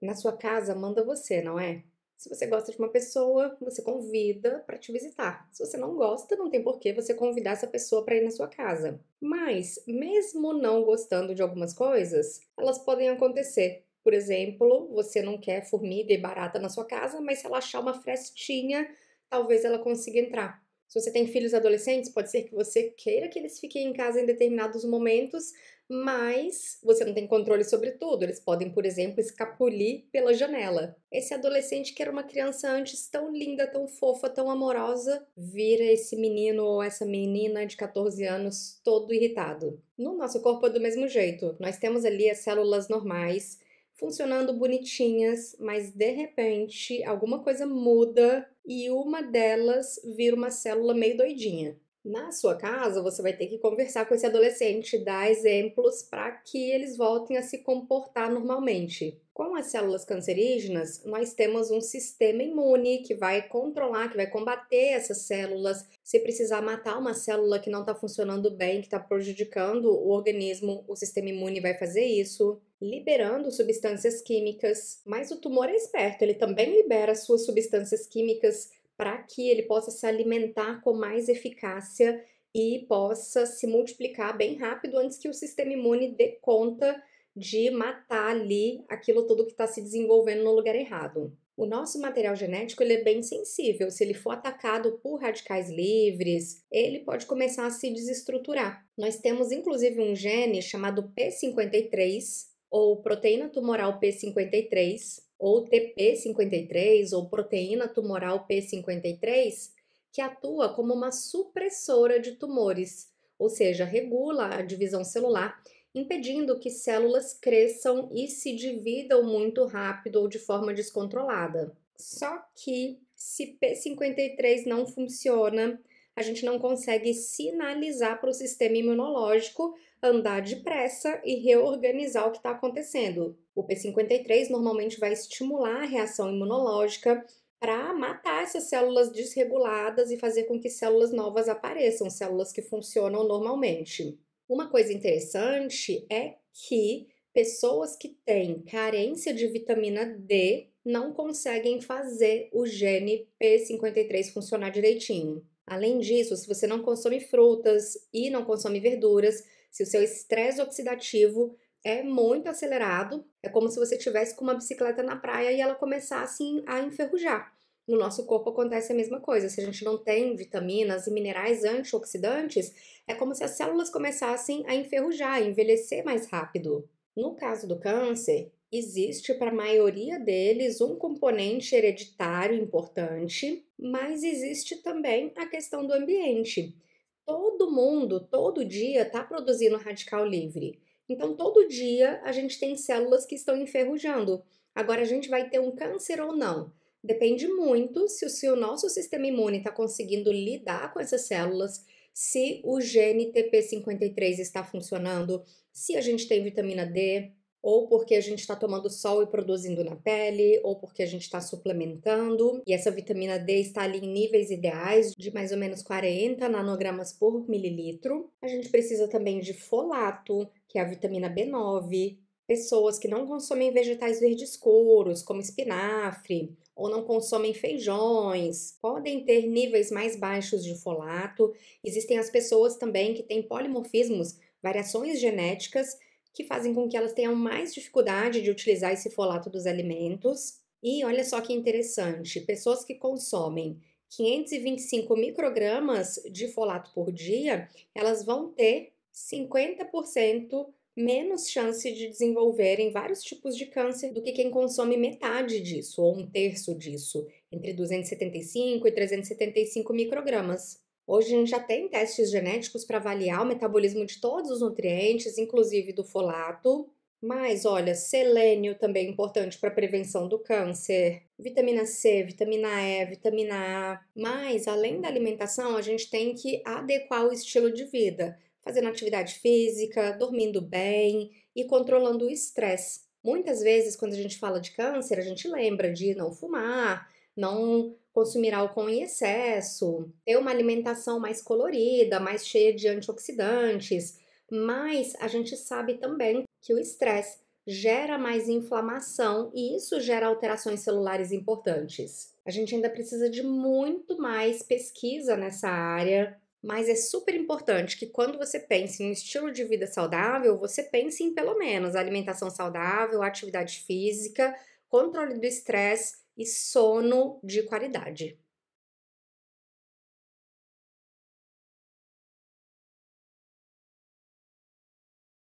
Na sua casa manda você, não é? Se você gosta de uma pessoa, você convida para te visitar. Se você não gosta, não tem por que você convidar essa pessoa para ir na sua casa. Mas, mesmo não gostando de algumas coisas, elas podem acontecer. Por exemplo, você não quer formiga e barata na sua casa, mas se ela achar uma frestinha, talvez ela consiga entrar. Se você tem filhos adolescentes, pode ser que você queira que eles fiquem em casa em determinados momentos, mas você não tem controle sobre tudo. Eles podem, por exemplo, escapulir pela janela. Esse adolescente que era uma criança antes tão linda, tão fofa, tão amorosa, vira esse menino ou essa menina de 14 anos todo irritado. No nosso corpo é do mesmo jeito. Nós temos ali as células normais funcionando bonitinhas, mas de repente alguma coisa muda e uma delas vira uma célula meio doidinha. Na sua casa, você vai ter que conversar com esse adolescente, dar exemplos para que eles voltem a se comportar normalmente. Com as células cancerígenas, nós temos um sistema imune que vai controlar, que vai combater essas células, se precisar matar uma célula que não está funcionando bem, que está prejudicando o organismo, o sistema imune vai fazer isso, liberando substâncias químicas. Mas o tumor é esperto, ele também libera suas substâncias químicas para que ele possa se alimentar com mais eficácia e possa se multiplicar bem rápido antes que o sistema imune dê conta de matar ali aquilo tudo que está se desenvolvendo no lugar errado. O nosso material genético ele é bem sensível. Se ele for atacado por radicais livres, ele pode começar a se desestruturar. Nós temos inclusive um gene chamado P53, ou proteína tumoral P53, ou TP53, ou proteína tumoral P53, que atua como uma supressora de tumores, ou seja, regula a divisão celular impedindo que células cresçam e se dividam muito rápido ou de forma descontrolada. Só que se P53 não funciona, a gente não consegue sinalizar para o sistema imunológico andar depressa e reorganizar o que está acontecendo. O P53 normalmente vai estimular a reação imunológica para matar essas células desreguladas e fazer com que células novas apareçam, células que funcionam normalmente. Uma coisa interessante é que pessoas que têm carência de vitamina D não conseguem fazer o gene P53 funcionar direitinho. Além disso, se você não consome frutas e não consome verduras, se o seu estresse oxidativo é muito acelerado, é como se você tivesse com uma bicicleta na praia e ela começasse a enferrujar no nosso corpo acontece a mesma coisa. Se a gente não tem vitaminas e minerais antioxidantes, é como se as células começassem a enferrujar, a envelhecer mais rápido. No caso do câncer, existe para a maioria deles um componente hereditário importante, mas existe também a questão do ambiente. Todo mundo, todo dia, está produzindo radical livre. Então, todo dia a gente tem células que estão enferrujando. Agora, a gente vai ter um câncer ou não? Depende muito se o, se o nosso sistema imune está conseguindo lidar com essas células, se o gene TP53 está funcionando, se a gente tem vitamina D, ou porque a gente está tomando sol e produzindo na pele, ou porque a gente está suplementando, e essa vitamina D está ali em níveis ideais de mais ou menos 40 nanogramas por mililitro. A gente precisa também de folato, que é a vitamina B9, pessoas que não consomem vegetais verdes escuros, como espinafre, ou não consomem feijões, podem ter níveis mais baixos de folato. Existem as pessoas também que têm polimorfismos, variações genéticas, que fazem com que elas tenham mais dificuldade de utilizar esse folato dos alimentos. E olha só que interessante: pessoas que consomem 525 microgramas de folato por dia, elas vão ter 50% menos chance de desenvolverem vários tipos de câncer do que quem consome metade disso, ou um terço disso, entre 275 e 375 microgramas. Hoje a gente já tem testes genéticos para avaliar o metabolismo de todos os nutrientes, inclusive do folato. Mas olha, selênio também é importante para prevenção do câncer, vitamina C, vitamina E, vitamina A. Mas além da alimentação, a gente tem que adequar o estilo de vida fazendo atividade física, dormindo bem e controlando o estresse. Muitas vezes, quando a gente fala de câncer, a gente lembra de não fumar, não consumir álcool em excesso, ter uma alimentação mais colorida, mais cheia de antioxidantes, mas a gente sabe também que o estresse gera mais inflamação e isso gera alterações celulares importantes. A gente ainda precisa de muito mais pesquisa nessa área, mas é super importante que quando você pense em um estilo de vida saudável, você pense em pelo menos alimentação saudável, atividade física, controle do estresse e sono de qualidade.